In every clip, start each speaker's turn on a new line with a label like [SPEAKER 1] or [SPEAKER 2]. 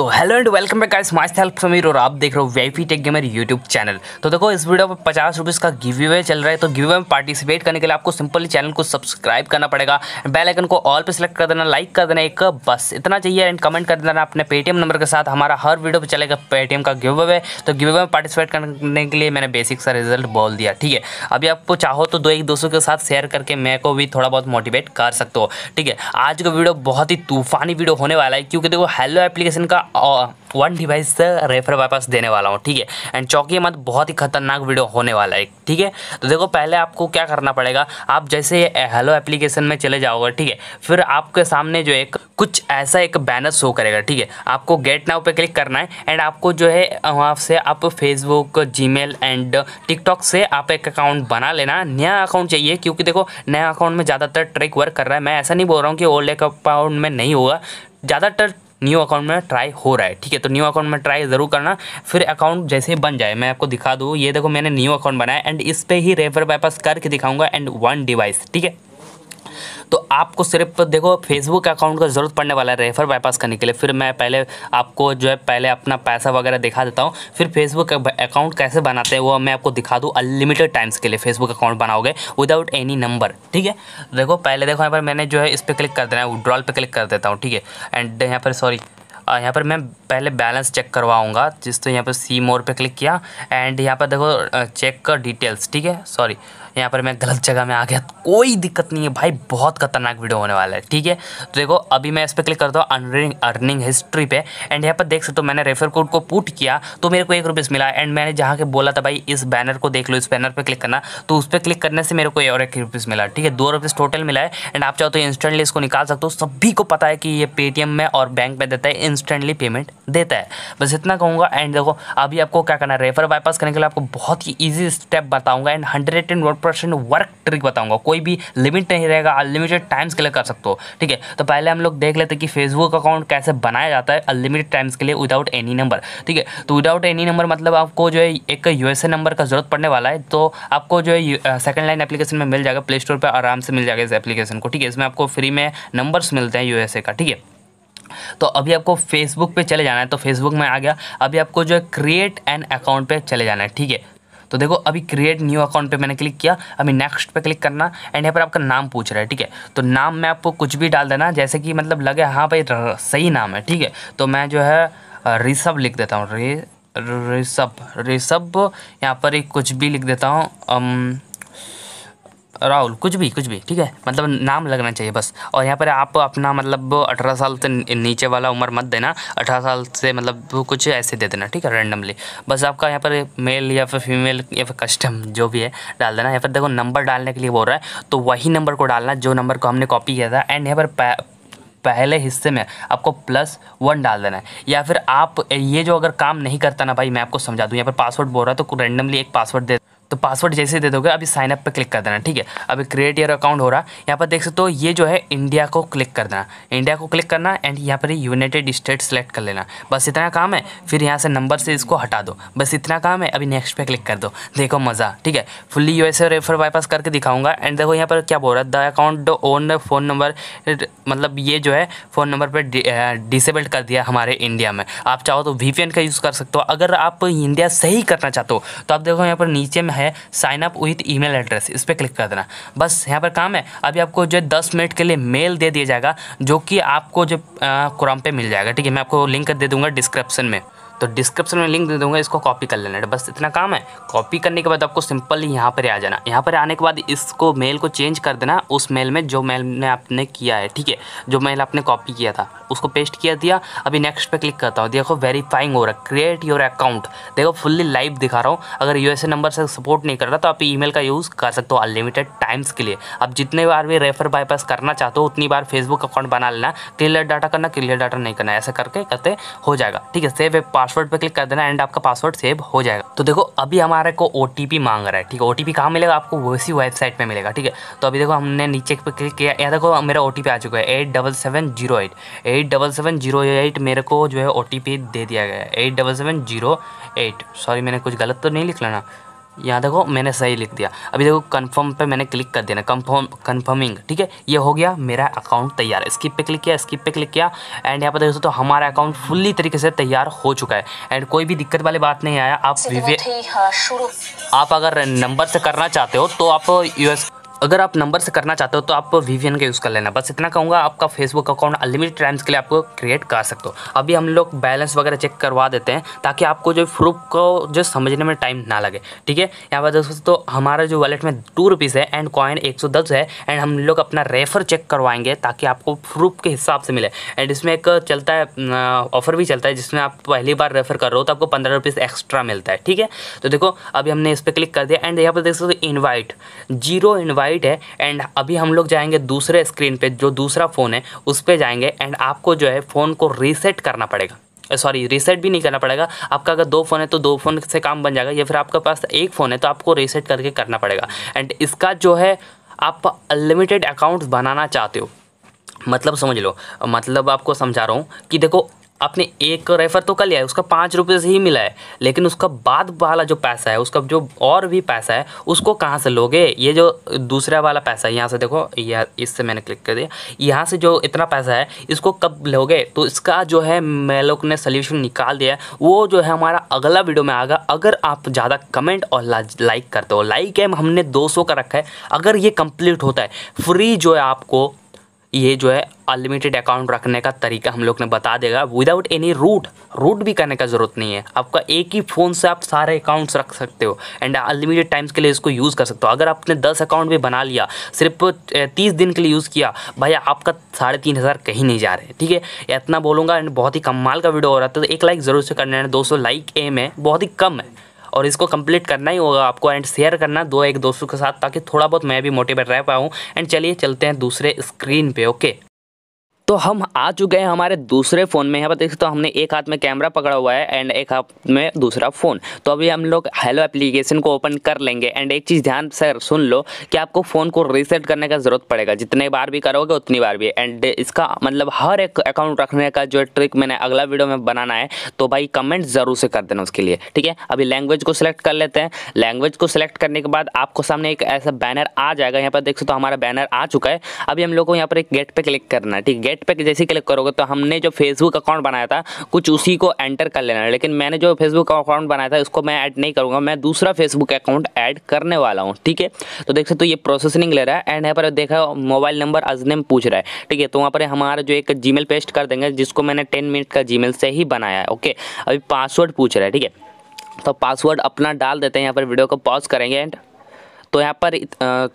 [SPEAKER 1] तो hello and welcome back guys my help Sameer और आप देख रहे हो VIP tech gamer YouTube channel तो देखो इस वीडियो में पचास रुपीज़ का गिव अवे चल रहा है तो गिव अवे में पार्टिसिपेट करने के लिए आपको सिंपली चैनल को सब्सक्राइब करना पड़ेगा बेल आइकन को ऑल पे सिलेक्ट कर देना लाइक कर देना एक बस इतना चाहिए एंड कमेंट कर देना अपने पेटीएम नंबर के साथ हमारा हर वीडियो पर चलेगा पेटीएम का गिव अवे तो गिव अवे में पार्टिसिपेट करने के लिए मैंने बेसिक सा रिजल्ट बोल दिया ठीक है अभी आपको चाहो तो दो एक दोस्तों के साथ शेयर करके मैं को भी थोड़ा बहुत मोटिवेट कर सकते हो ठीक है आज का वीडियो बहुत ही तूफानी वीडियो होने वाला है क्योंकि देखो हेलो एप्लीकेशन का वन डिवाइस से रेफर वापस देने वाला हूँ ठीक है एंड चौकी मत बहुत ही खतरनाक वीडियो होने वाला है ठीक है तो देखो पहले आपको क्या करना पड़ेगा आप जैसे हेलो एप्लीकेशन में चले जाओगे ठीक है फिर आपके सामने जो एक कुछ ऐसा एक बैनर शो करेगा ठीक है आपको गेट नाउ पे क्लिक करना है एंड आपको जो है वहाँ से आप फेसबुक जीमेल एंड टिकटॉक से आप एक अकाउंट बना लेना नया अकाउंट चाहिए क्योंकि देखो नया अकाउंट में ज़्यादातर ट्रिक वर्क कर रहा है मैं ऐसा नहीं बोल रहा हूँ कि ओल्ड अकाउंट में नहीं होगा ज़्यादातर न्यू अकाउंट में ट्राई हो रहा है ठीक है तो न्यू अकाउंट में ट्राई ज़रूर करना फिर अकाउंट जैसे बन जाए मैं आपको दिखा दूँ ये देखो मैंने न्यू अकाउंट बनाया एंड इस पर ही रेफर बाईपास करके दिखाऊंगा एंड वन डिवाइस ठीक है तो आपको सिर्फ देखो फेसबुक अकाउंट का ज़रूरत पड़ने वाला है रेफर बाईपास करने के लिए फिर मैं पहले आपको जो है पहले अपना पैसा वगैरह दिखा देता हूँ फिर फेसबुक अकाउंट कैसे बनाते हैं वो मैं आपको दिखा दूँ अनलिमिटेड टाइम्स के लिए फेसबुक अकाउंट बनाओगे विदाउट एनी नंबर ठीक है देखो पहले देखो यहाँ पर मैंने जो है इस पर क्लिक कर देना है विड्रॉल पर क्लिक कर देता हूँ ठीक है एंड यहाँ पर सॉरी यहाँ पर मैं पहले बैलेंस चेक करवाऊंगा जिस तो यहाँ पर सी मोर पे क्लिक किया एंड यहाँ पर देखो चेक कर डिटेल्स ठीक है सॉरी यहाँ पर मैं गलत जगह में आ गया कोई दिक्कत नहीं है भाई बहुत खतरनाक वीडियो होने वाला है ठीक है तो देखो अभी मैं इस पर क्लिक करता हूँ अर्निंग अर्निंग हिस्ट्री पे एंड यहाँ पर देख सकते हो मैंने रेफर कोड को पुट किया तो मेरे को एक रुपीज़ मिला एंड मैंने जहाँ के बोला था भाई इस बैनर को देख लो इस बैनर पर क्लिक करना तो उस पर क्लिक करने से मेरे को और एक रुपीज़ मिला ठीक है दो रुपीज़ टोटल मिला है एंड आप चाहो तो इंस्टेंटली इसको निकाल सकते हो सभी को पता है कि ये पेटीएम में और बैंक में देता है इंस्टेंटली पेमेंट देता है बस इतना कहूँगा एंड देखो अभी आपको क्या करना है रेफर बाईपास करने के लिए आपको बहुत ही ईजी स्टेप बताऊँगा and hundred and percent work trick बताऊंगा कोई भी लिमिट नहीं रहेगा अनलिमिटेड टाइम्स के लिए कर सकते हो ठीक है तो पहले हम लोग देख लेते हैं कि फेसबुक अकाउंट कैसे बनाया जाता है अनलिमिटेड टाइम्स के लिए विदाउट एनी नंबर ठीक है तो विदाउट एनी नंबर मतलब आपको जो है एक यू नंबर का जरूरत पड़ने वाला है तो आपको जो है सेकंड लाइन एप्लीकेशन में मिल जाएगा प्ले स्टोर पर आराम से मिल जाएगा इस एप्लीकेशन को ठीक है इसमें आपको फ्री में नंबर्स मिलते हैं यूएसए का ठीक है तो अभी आपको फेसबुक पे चले जाना है तो फेसबुक में आ गया अभी आपको जो है क्रिएट एन अकाउंट पे चले जाना है ठीक है तो देखो अभी क्रिएट न्यू अकाउंट पे मैंने क्लिक किया अभी नेक्स्ट पे क्लिक करना एंड यहाँ पर आपका नाम पूछ रहा है ठीक है तो नाम मैं आपको कुछ भी डाल देना जैसे कि मतलब लगे हाँ भाई सही नाम है ठीक है तो मैं जो है रिसभ लिख देता हूँ रे रिसभ रिसभ यहाँ पर एक कुछ भी लिख देता हूँ राहुल कुछ भी कुछ भी ठीक है मतलब नाम लगना चाहिए बस और यहाँ पर आप अपना मतलब अठारह साल से नीचे वाला उम्र मत देना अठारह साल से मतलब कुछ ऐसे दे देना ठीक है रैंडमली बस आपका यहाँ पर मेल या फिर फीमेल या फिर कस्टम जो भी है डाल देना यहाँ पर देखो नंबर डालने के लिए बोल रहा है तो वही नंबर को डालना जो नंबर को हमने कॉपी किया था एंड यहाँ पर पहले हिस्से में आपको प्लस वन डाल देना है या फिर आप ये जो अगर काम नहीं करता ना भाई मैं आपको समझा दूँ यहाँ पर पासवर्ड बोल रहा है तो रैंडमली एक पासवर्ड दे तो पासवर्ड जैसे दे दोगे अभी साइन अप पे क्लिक कर देना ठीक है अभी क्रिएट योर अकाउंट हो रहा यहाँ पर देख सकते हो ये जो है इंडिया को क्लिक कर देना इंडिया को क्लिक करना एंड यहाँ पर यूनाइटेड स्टेट सेलेक्ट कर लेना बस इतना काम है फिर यहाँ से नंबर से इसको हटा दो बस इतना काम है अभी नेक्स्ट पे क्लिक कर दो देखो मज़ा ठीक है fully U S refer bypass करके दिखाऊंगा एंड देखो यहाँ पर क्या बोल रहा है the account own phone number मतलब ये जो है फ़ोन नंबर पर डिसेबल्ड कर दिया हमारे इंडिया में आप चाहो तो वी का यूज़ कर सकते हो अगर आप इंडिया सही करना चाहते हो तो आप देखो यहाँ पर नीचे में है sign up with email address इस पर क्लिक कर देना बस यहाँ पर काम है अभी आपको जो दस मिनट के लिए मेल दे दिया जाएगा जो कि आपको जो क्रॉम पे मिल जाएगा ठीक है मैं आपको लिंक दे दूँगा डिस्क्रिप्शन में तो डिस्क्रिप्शन में लिंक दे दूंगा इसको कॉपी कर लेना बस इतना काम है कॉपी करने के बाद आपको सिंपल यहाँ पर आ जाना यहाँ पर आने के बाद इसको मेल को चेंज कर देना उस मेल में जो मेल ने आपने किया है ठीक है जो मेल आपने कॉपी किया था उसको पेस्ट किया दिया अभी नेक्स्ट पे क्लिक करता हूँ देखो वेरीफाइंग हो रहा है क्रिएट योर अकाउंट देखो फुल्ली लाइव दिखा रहा हूँ अगर यूएसए नंबर से सपोर्ट नहीं कर रहा तो आप ईमेल का यूज़ कर सकते हो अनलिमिटेड टाइम्स के लिए आप जितने बार भी रेफर बाईपास करना चाहते हो उतनी बार फेसबुक अकाउंट बना लेना क्लियर डाटा करना क्लियर डाटा नहीं करना ऐसा करके करते हो जाएगा ठीक है सेव पासवर्ड पर क्लिक कर देना एंड आपका पासवर्ड सेव हो जाएगा तो देखो अभी हमारे को ओ मांग रहा है ठीक है ओ टी मिलेगा आपको वैसी वेबसाइट पर मिलेगा ठीक है तो अभी देखो हमने नीचे पर क्लिक किया या देखो मेरा ओ आ चुका है eight double seven zero eight eight eight double seven zero eight मेरे को जो है ओ दे दिया गया है eight double seven zero eight sorry मैंने कुछ गलत तो नहीं लिख लेना यहाँ देखो मैंने सही लिख दिया अभी देखो कंफर्म पे मैंने क्लिक कर देना कंफर्म कंफर्मिंग ठीक है ये हो गया मेरा अकाउंट तैयार है स्किप पे क्लिक किया स्किप पे क्लिक किया एंड यहाँ पर देख तो हमारा अकाउंट फुल्ली तरीके से तैयार हो चुका है एंड कोई भी दिक्कत वाली बात नहीं आया आप विवे हाँ, आप अगर नंबर से करना चाहते हो तो आप यूएस अगर आप नंबर से करना चाहते हो तो आप वी का यूज़ कर लेना बस इतना कहूँगा आपका फेसबुक अकाउंट अनलिमिटेड टाइम्स के लिए आपको क्रिएट कर सकते हो अभी हम लोग बैलेंस वगैरह चेक करवा देते हैं ताकि आपको जो प्रूफ को जो समझने में टाइम ना लगे ठीक है यहाँ पर दोस्तों तो हमारा जो वॉलेट में टू रुपीज़ है एंड कॉइन एक सौ दस है एंड हम लोग अपना रेफर चेक करवाएंगे ताकि आपको प्रूफ के हिसाब से मिले एंड इसमें एक चलता है ऑफर भी चलता है जिसमें आप पहली बार रेफर कर रहे हो तो आपको पंद्रह एक्स्ट्रा मिलता है ठीक है तो देखो अभी हमने इस पर क्लिक कर दिया एंड यहाँ पर देख सकते हो इन्वाइट जीरो इन्वाइट वाइट है एंड अभी हम लोग जाएंगे दूसरे स्क्रीन पे जो दूसरा फ़ोन है उस पर जाएंगे एंड आपको जो है फ़ोन को रीसेट करना पड़ेगा सॉरी रीसेट भी नहीं करना पड़ेगा आपका अगर दो फ़ोन है तो दो फ़ोन से काम बन जाएगा या फिर आपके पास एक फ़ोन है तो आपको रीसेट करके करना पड़ेगा एंड इसका जो है आप अनलिमिटेड अकाउंट्स बनाना चाहते हो मतलब समझ लो मतलब आपको समझा रहा हूँ कि देखो आपने एक रेफ़र तो कर लिया है उसका पाँच रुपये से ही मिला है लेकिन उसका बाद वाला जो पैसा है उसका जो और भी पैसा है उसको कहाँ से लोगे ये जो दूसरा वाला पैसा है यहाँ से देखो यह इससे मैंने क्लिक कर दिया यहाँ से जो इतना पैसा है इसको कब लोगे तो इसका जो है मैं लोग ने सल्यूशन निकाल दिया है वो जो है हमारा अगला वीडियो में आगा अगर आप ज़्यादा कमेंट और लाइक करते हो लाइक एम हमने दो का रखा है अगर ये कंप्लीट होता है फ्री जो है आपको ये जो है अनलिमिटेड अकाउंट रखने का तरीका हम लोग ने बता देगा विदाउट एनी रूट रूट भी करने का ज़रूरत नहीं है आपका एक ही फ़ोन से आप सारे अकाउंट्स रख सकते हो एंड अनलिमिटेड टाइम्स के लिए इसको यूज़ कर सकते हो अगर आपने दस अकाउंट भी बना लिया सिर्फ तीस दिन के लिए यूज़ किया भाई आपका साढ़े तीन हज़ार कहीं नहीं जा रहे ठीक है इतना बोलूँगा एंड बहुत ही कम का वीडियो हो रहा था तो एक लाइक ज़रूर से करना है दो लाइक एम है बहुत ही कम है और इसको कंप्लीट करना ही होगा आपको एंड शेयर करना दो एक दोस्तों के साथ ताकि थोड़ा बहुत मैं भी मोटिवेट रह पाऊँ एंड चलिए चलते हैं दूसरे स्क्रीन पर ओके तो हम आ चुके हैं हमारे दूसरे फ़ोन में यहाँ पर देख सकते हो हमने एक हाथ में कैमरा पकड़ा हुआ है एंड एक हाथ में दूसरा फ़ोन तो अभी हम लोग हेलो एप्लीकेशन को ओपन कर लेंगे एंड एक चीज़ ध्यान से सुन लो कि आपको फ़ोन को रीसेट करने का ज़रूरत पड़ेगा जितने बार भी करोगे उतनी बार भी एंड इसका मतलब हर एक अकाउंट रखने का जो ट्रिक मैंने अगला वीडियो में बनाना है तो भाई कमेंट ज़रूर से कर देना उसके लिए ठीक है अभी लैंग्वेज को सिलेक्ट कर लेते हैं लैंग्वेज को सिलेक्ट करने के बाद आपको सामने एक ऐसा बैनर आ जाएगा यहाँ पर देख सकते हो हमारा बैनर आ चुका है अभी हम लोग को यहाँ पर एक गेट पर क्लिक करना है ठीक गेट नेट पर जैसे क्लिक करोगे तो हमने जो फेसबुक अकाउंट बनाया था कुछ उसी को एंटर कर लेना है लेकिन मैंने जो फेसबुक अकाउंट बनाया था उसको मैं ऐड नहीं करूँगा मैं दूसरा फेसबुक अकाउंट ऐड करने वाला हूँ ठीक है तो देख सकते हो ये प्रोसेसिंग ले रहा है एंड यहाँ पर देखा मोबाइल नंबर अजनेम पूछ रहा है ठीक है तो वहाँ पर हमारा जो एक जी पेस्ट कर देंगे जिसको मैंने टेन मिनट का जी से ही बनाया है ओके अभी पासवर्ड पूछ रहा है ठीक है तो पासवर्ड अपना डाल देते हैं यहाँ पर वीडियो को पॉज करेंगे एंड तो यहाँ पर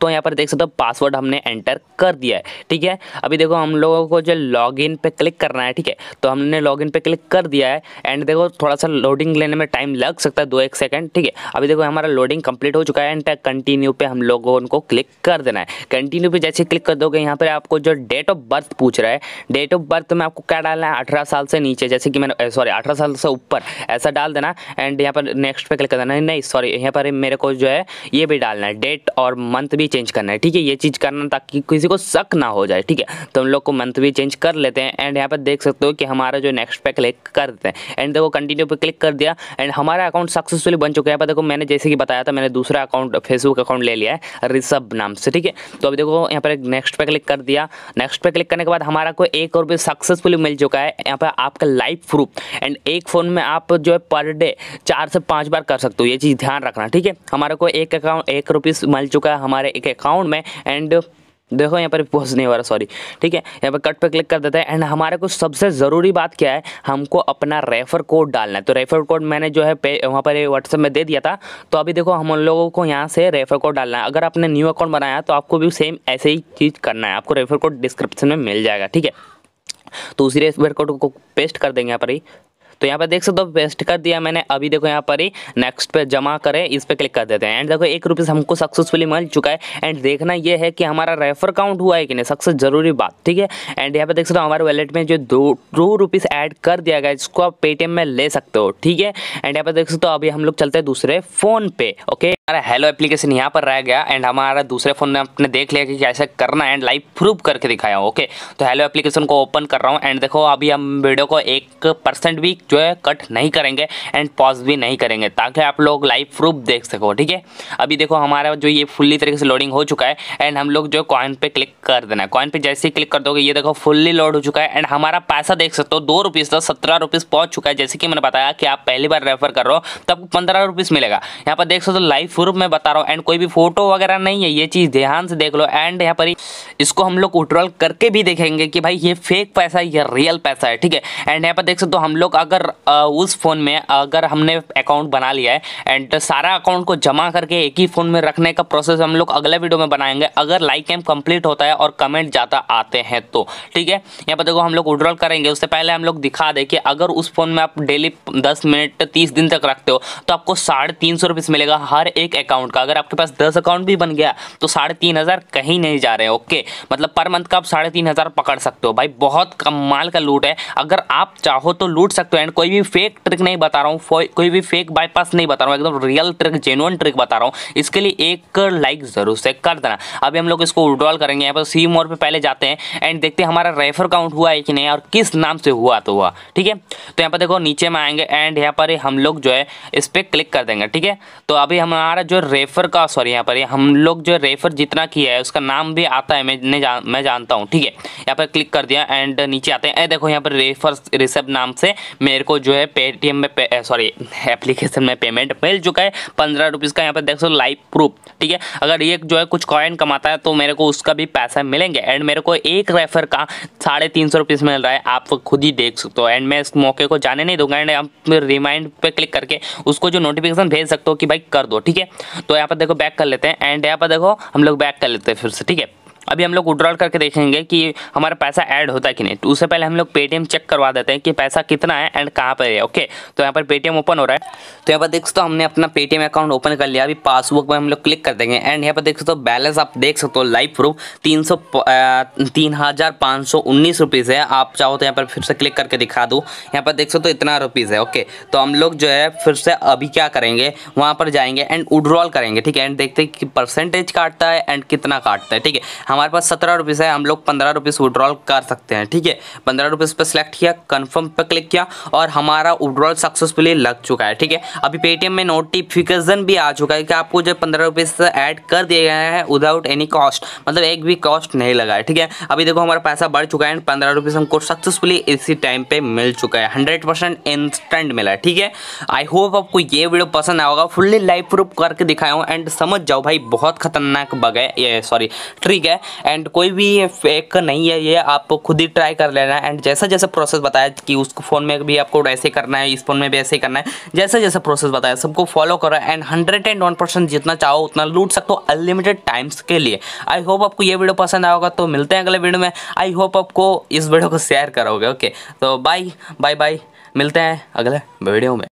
[SPEAKER 1] तो यहाँ पर देख सकते हो पासवर्ड हमने एंटर कर दिया है ठीक है अभी देखो हम लोगों को जो लॉगिन पर क्लिक करना है ठीक है तो हमने लॉगिन पर क्लिक कर दिया है एंड देखो थोड़ा सा लोडिंग लेने में टाइम लग सकता है दो एक सेकेंड ठीक है अभी देखो हमारा लोडिंग कंप्लीट हो चुका है एंड कंटिन्यू पर हम लोगों को क्लिक कर देना है कंटिन्यू पर जैसे क्लिक कर दोगे यहाँ पर आपको जो डेट ऑफ बर्थ पूछ रहा है डेट ऑफ बर्थ में आपको क्या डालना है अठारह साल से नीचे जैसे कि मैंने सॉरी अठारह साल से ऊपर ऐसा डाल देना एंड यहाँ पर नेक्स्ट पे क्लिक कर देना नहीं सॉरी यहाँ पर मेरे को जो है ये भी डालना है डेट और मंथ भी चेंज करना है ठीक है ये चीज़ करना ताकि किसी को शक ना हो जाए ठीक है तो हम लोग को मंथ भी चेंज कर लेते हैं एंड यहाँ पर देख सकते हो कि हमारा जो नेक्स्ट पे क्लिक कर देते हैं एंड देखो कंटिन्यू पे क्लिक कर दिया एंड हमारा अकाउंट सक्सेसफुली बन चुका है यहाँ पर देखो मैंने जैसे कि बताया था मैंने दूसरा अकाउंट फेसबुक अकाउंट ले लिया है रिसब नाम से ठीक है तो अभी देखो यहाँ पर नेक्स्ट पे क्लिक कर दिया नेक्स्ट पे क्लिक करने के बाद हमारा को एक और भी सक्सेसफुली मिल चुका है यहाँ पर आपका लाइफ प्रूफ एंड एक फ़ोन में आप जो है पर डे चार से पाँच बार कर सकते हो ये चीज़ ध्यान रखना ठीक है हमारे को एक अकाउंट एक रुपये रुपीस मिल चुका है हमारे एक अकाउंट में एंड देखो यहाँ पर पॉज नहीं हो रहा सॉरी ठीक है यहाँ पर कट पर क्लिक कर देते हैं एंड हमारे को सबसे ज़रूरी बात क्या है हमको अपना रेफर कोड डालना है तो रेफर कोड मैंने जो है पे वहाँ पर व्हाट्सएप में दे दिया था तो अभी देखो हम उन लोगों को यहाँ से रेफर कोड डालना है अगर आपने न्यू अकाउंट बनाया तो आपको भी सेम ऐसे ही चीज़ करना है आपको रेफर कोड डिस्क्रिप्शन में मिल जाएगा ठीक है तो उसी रेफर कोड को पेस्ट कर देंगे यहाँ पर ही तो यहाँ पर देख सकते हो पेस्ट कर दिया मैंने अभी देखो यहाँ पर ही नेक्स्ट पे जमा करें इस पर क्लिक कर देते हैं एंड देखो एक रुपीज़ हमको सक्सेसफुली मिल चुका है एंड देखना यह है कि हमारा रेफर काउंट हुआ है कि नहीं सक्सेस जरूरी बात ठीक है एंड यहाँ पर देख सकते हो हमारे वैलेट में जो दो टू रुपीज़ ऐड कर दिया गया इसको आप पेटीएम में ले सकते हो ठीक है एंड यहाँ पर देख सकते हो अभी हम लोग चलते हैं दूसरे फ़ोन पे ओके हमारा हेलो एप्लीकेशन यहाँ पर रह गया एंड हमारा दूसरे फोन में आपने देख लिया कि कैसे करना एंड लाइव प्रूफ करके दिखाया ओके तो हेलो एप्लीकेशन को ओपन कर रहा हूँ एंड देखो अभी हम वीडियो को एक परसेंट भी जो है कट नहीं करेंगे एंड पॉज भी नहीं करेंगे ताकि आप लोग लाइव प्रूफ देख सको ठीक है अभी देखो हमारा जो ये फुल्ली तरीके से लोडिंग हो चुका है एंड हम लोग जो कॉइन पर क्लिक कर देना है कॉइन पर जैसे ही क्लिक कर दोगे ये देखो फुल्ली लोड हो चुका है एंड हमारा पैसा देख सकते हो दो रुपीज़ तक सत्रह रुपीज़ पहुँच चुका है जैसे कि मैंने बताया कि आप पहली बार रेफर कर रहे हो तब पंद्रह रुपीज़ मिलेगा यहाँ पर देख सकते हो लाइव स्वरूप में बता रहा हूँ एंड कोई भी फोटो वगैरह नहीं है ये चीज़ ध्यान से देख लो एंड यहाँ पर इसको हम लोग विड्रॉल करके भी देखेंगे कि भाई ये फेक पैसा है या रियल पैसा है ठीक है एंड यहाँ पर देख सकते हो हम लोग अगर उस फ़ोन में अगर हमने अकाउंट बना लिया है एंड सारा अकाउंट को जमा करके एक ही फ़ोन में रखने का प्रोसेस हम लोग अगले वीडियो में बनाएंगे अगर लाइक एम कंप्लीट होता है और कमेंट ज़्यादा आते हैं तो ठीक है यहाँ पर देखो हम लोग विड्रॉल करेंगे उससे पहले हम लोग दिखा दे कि अगर उस फ़ोन में आप डेली दस मिनट तीस दिन तक रखते हो तो आपको साढ़े तीन सौ मिलेगा हर एक एक अकाउंट का अगर आपके पास दस अकाउंट भी बन गया तो साढ़े तीन हज़ार कहीं नहीं जा रहे हैं ओके मतलब पर मंथ का आप साढ़े तीन हज़ार पकड़ सकते हो भाई बहुत कम माल का लूट है अगर आप चाहो तो लूट सकते हो एंड कोई भी फेक ट्रिक नहीं बता रहा हूँ कोई भी फेक बाईपास नहीं बता रहा हूँ एकदम रियल ट्रिक जेनुअन ट्रिक बता रहा हूँ इसके लिए एक लाइक ज़रूर से कर देना अभी हम लोग इसको विड्रॉल करेंगे यहाँ पर सी मोर पर पहले जाते हैं एंड देखते हैं हमारा रेफर काउंट हुआ है कि नहीं और किस नाम से हुआ तो हुआ ठीक है तो यहाँ पर देखो नीचे में आएंगे एंड यहाँ पर हम लोग जो है इस पर क्लिक कर देंगे ठीक है तो अभी हमारा हमारा जो रेफर का सॉरी यहाँ पर हम लोग जो रेफर जितना किया है उसका नाम भी आता है मैं जान, मैं जानता हूँ ठीक है यहाँ पर क्लिक कर दिया एंड नीचे आते हैं देखो यहाँ पर रेफर रिसेप नाम से मेरे को जो है पेटीएम में पे, सॉरी एप्लीकेशन में पेमेंट मिल चुका है पंद्रह रुपीज़ का यहाँ पर देख सो लाइव प्रूफ ठीक है अगर ये जो है कुछ कॉइन कमाता है तो मेरे को उसका भी पैसा मिलेंगे एंड मेरे को एक रेफर का साढ़े तीन सौ रुपीज़ मिल रहा है आप खुद ही देख सकते हो एंड मैं इस मौके को जाने नहीं दूंगा एंड आप रिमाइंड पे क्लिक करके उसको जो नोटिफिकेशन भेज सकते हो कि भाई कर दो ठीक है तो यहाँ पर देखो बैक कर लेते हैं एंड यहाँ पर देखो हम लोग बैक कर लेते हैं फिर से ठीक है अभी हम लोग विड्रॉल करके देखेंगे कि हमारा पैसा ऐड होता है कि नहीं तो उससे पहले हम लोग पेटीएम चेक करवा देते हैं कि पैसा कितना है एंड कहाँ पर है ओके तो यहाँ पर पेटीएम ओपन हो रहा है तो यहाँ पर देख सकते हो हमने अपना पेटीएम अकाउंट ओपन कर लिया अभी पासबुक में हम लोग क्लिक कर देंगे एंड यहाँ पर देख सकते हो बैलेंस आप देख सकते हो लाइव प्रूफ तीन सौ तीन हज़ार पाँच सौ उन्नीस रुपीज़ है आप चाहो तो यहाँ पर फिर से क्लिक करके दिखा दो यहाँ पर देख सकते हो इतना रुपीज़ है ओके तो हम लोग जो है फिर से अभी क्या करेंगे वहाँ पर जाएंगे एंड उड्रॉल करेंगे ठीक है एंड देखते हैं कि परसेंटेज काटता है एंड कितना काटता है ठीक है हमारे पास सत्रह रुपीज़ है हम लोग पंद्रह रुपीज़ विड्रॉल कर सकते हैं ठीक है पंद्रह रुपीज़ पर सेलेक्ट किया कन्फर्म पर क्लिक किया और हमारा विड्रॉल सक्सेसफुली लग चुका है ठीक है अभी पेटीएम में नोटिफिकेशन भी आ चुका है कि आपको जो पंद्रह रुपीज़ ऐड कर दिया गया है विदाउट एनी कॉस्ट मतलब एक भी कॉस्ट नहीं लगा है ठीक है अभी देखो हमारा पैसा बढ़ चुका है पंद्रह रुपीज़ हमको सक्सेसफुली इसी टाइम पर मिल चुका है हंड्रेड परसेंट इंस्टेंट मिला है ठीक है आई होप आपको ये वीडियो पसंद आया होगा फुल्ली लाइफ प्रूफ करके दिखाया हूँ एंड समझ जाओ भाई बहुत खतरनाक बग है ये सॉरी ट्रिक है एंड कोई भी ये फेक नहीं है ये आप खुद ही ट्राई कर लेना है एंड जैसा जैसा प्रोसेस बताया कि उस फ़ोन में भी आपको ऐसे करना है इस फ़ोन में भी ऐसे करना है जैसा जैसा प्रोसेस बताया सबको फॉलो करो and hundred and one percent जितना चाहो उतना लूट सकते हो अनलिमिटेड टाइम्स के लिए आई होप आपको ये वीडियो पसंद आएगा तो मिलते हैं अगले वीडियो में आई होप आपको इस वीडियो को शेयर करोगे ओके तो बाय बाय बाय मिलते हैं अगले वीडियो में